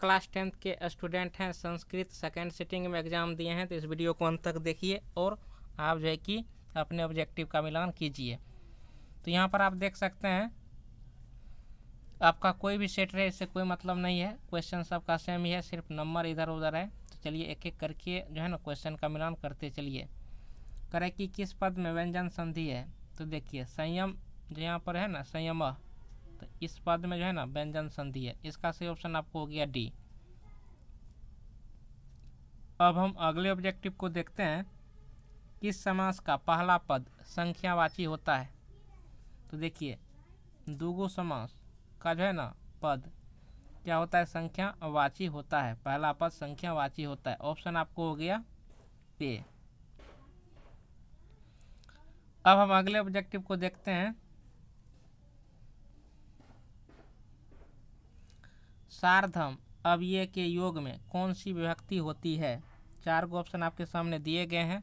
class tenth के student हैं Sanskrit second sitting में एग्ज़ाम दिए हैं तो इस वीडियो को अंत तक देखिए और आप जो है कि अपने ऑब्जेक्टिव का मिलान कीजिए तो यहाँ पर आप देख सकते हैं आपका कोई भी सेट रहे इससे कोई मतलब नहीं है क्वेश्चन सबका सेम ही है सिर्फ नंबर इधर उधर है तो चलिए एक एक करके जो है ना क्वेश्चन का मिलान करते चलिए करें कि किस पद में व्यंजन संधि है तो देखिए संयम जो यहाँ पर है ना संयम तो इस पद में जो है ना व्यंजन संधि है इसका सही ऑप्शन आपको हो गया डी अब हम अगले ऑब्जेक्टिव को देखते हैं किस समास का पहला पद संख्यावाची होता है तो देखिए दुगो समास का जो है ना पद क्या होता है संख्यावाची होता है पहला पद संख्यावाची होता है ऑप्शन आपको हो गया पे अब हम अगले ऑब्जेक्टिव को देखते हैं सार्धम अव्यय के योग में कौन सी विभक्ति होती है चार गो ऑप्शन आपके सामने दिए गए हैं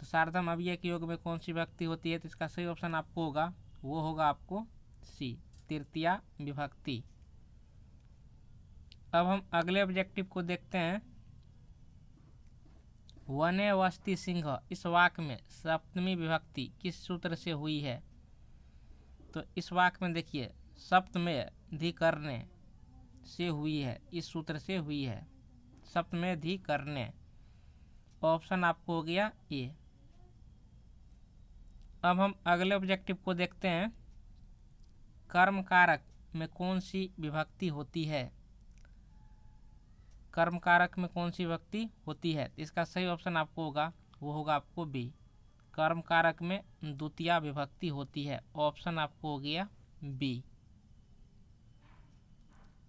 तो सार्धम अव्यय के योग में कौन सी विभक्ति होती है तो इसका सही ऑप्शन आपको होगा वो होगा आपको सी तृतीय विभक्ति अब हम अगले ऑब्जेक्टिव को देखते हैं वने वस्ती सिंह इस वाक में सप्तमी विभक्ति किस सूत्र से हुई है तो इस वाक में देखिए सप्तमे अधिकरण से हुई है इस सूत्र से हुई है करने ऑप्शन आपको हो गया ए अब हम अगले ऑब्जेक्टिव को देखते हैं कर्म कारक में कौन सी विभक्ति होती है कर्म कारक में कौन सी विभक्ति होती है इसका सही ऑप्शन आपको होगा वो होगा आपको बी कर्म कारक में द्वितीय विभक्ति होती है ऑप्शन आपको हो गया बी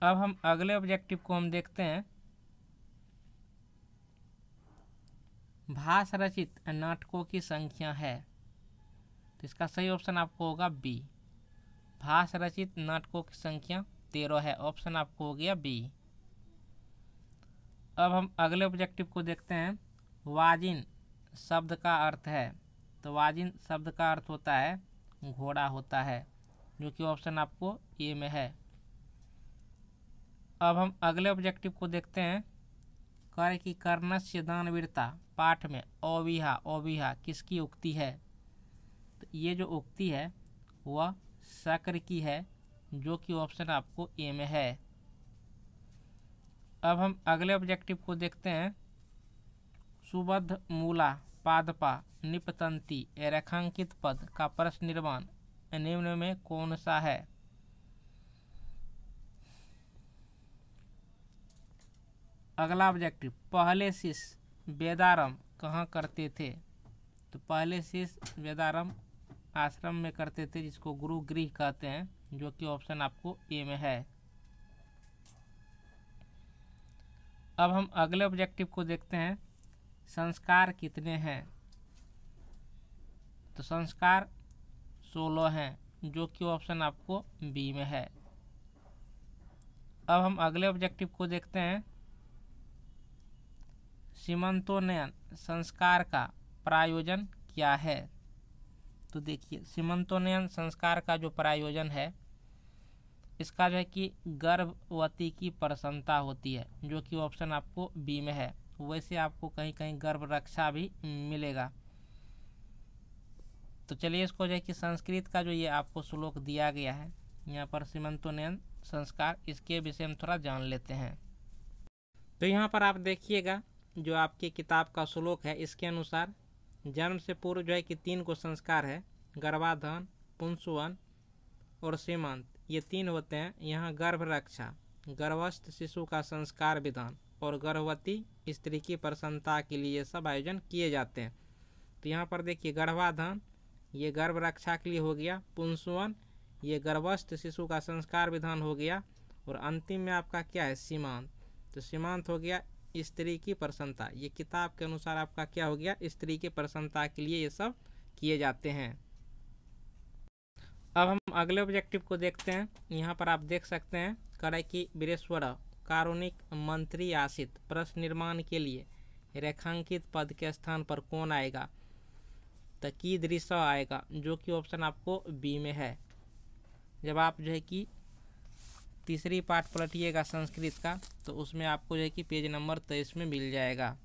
अब हम अगले ऑब्जेक्टिव को हम देखते हैं भाष रचित नाटकों की संख्या है तो इसका सही ऑप्शन आपको होगा बी भाष रचित नाटकों की संख्या तेरह है ऑप्शन आपको हो गया बी अब हम अगले ऑब्जेक्टिव को देखते हैं वाजिन शब्द का अर्थ है तो वाजिन शब्द का अर्थ होता है घोड़ा होता है जो कि ऑप्शन आपको ए में है अब हम अगले ऑब्जेक्टिव को देखते हैं कर की कर्णस्य दानवीरता पाठ में ओविहा ओविहा किसकी उक्ति है तो ये जो उक्ति है वह शक्र की है जो कि ऑप्शन आपको ए में है अब हम अगले ऑब्जेक्टिव को देखते हैं सुबद्ध मूला पादपा निपतंती रेखांकित पद का प्रश्न निर्माण निम्न में कौन सा है अगला ऑब्जेक्टिव पहले शिष्य वेदारम कहाँ करते थे तो पहले शिष्य वेदारम आश्रम में करते थे जिसको गुरु गृह कहते हैं जो कि ऑप्शन आपको ए में है अब हम अगले ऑब्जेक्टिव को देखते हैं संस्कार कितने हैं तो संस्कार सोलह हैं जो कि ऑप्शन आपको बी में है अब हम अगले ऑब्जेक्टिव को देखते हैं सीमंतोन्नयन संस्कार का प्रायोजन क्या है तो देखिए सीमंतोन्नयन संस्कार का जो प्रायोजन है इसका जो है कि गर्भवती की प्रसन्नता होती है जो कि ऑप्शन आपको बी में है वैसे आपको कहीं कहीं गर्भ रक्षा भी मिलेगा तो चलिए इसको जो है कि संस्कृत का जो ये आपको श्लोक दिया गया है यहाँ पर सीमंतोन्नयन संस्कार इसके विषय में थोड़ा जान लेते हैं तो यहाँ पर आप देखिएगा जो आपकी किताब का श्लोक है इसके अनुसार जन्म से पूर्व जो है कि तीन को संस्कार है गर्भाधान पुंसुवन और सीमांत ये तीन होते हैं यहाँ गर्भ रक्षा गर्भस्थ शिशु का संस्कार विधान और गर्भवती स्त्री की प्रसन्नता के लिए सब आयोजन किए जाते हैं तो यहाँ पर देखिए गर्भाधान ये गर्भ रक्षा के लिए हो गया पुंसुवन ये गर्भस्थ शिशु का संस्कार विधान हो गया और अंतिम में आपका क्या है सीमांत तो सीमांत हो गया स्त्री की प्रसन्नता ये किताब के अनुसार आपका क्या हो गया स्त्री की प्रसन्नता के लिए ये सब किए जाते हैं अब हम अगले ऑब्जेक्टिव को देखते हैं यहाँ पर आप देख सकते हैं कड़ाई की बीरेश्वर कारुणिक मंत्री आशित प्रश्न निर्माण के लिए रेखांकित पद के स्थान पर कौन आएगा तो की दृश्य आएगा जो कि ऑप्शन आपको बी में है जब आप जो है कि तीसरी पार्ट पलटिएगा संस्कृत का तो उसमें आपको जो है कि पेज नंबर तेईस में मिल जाएगा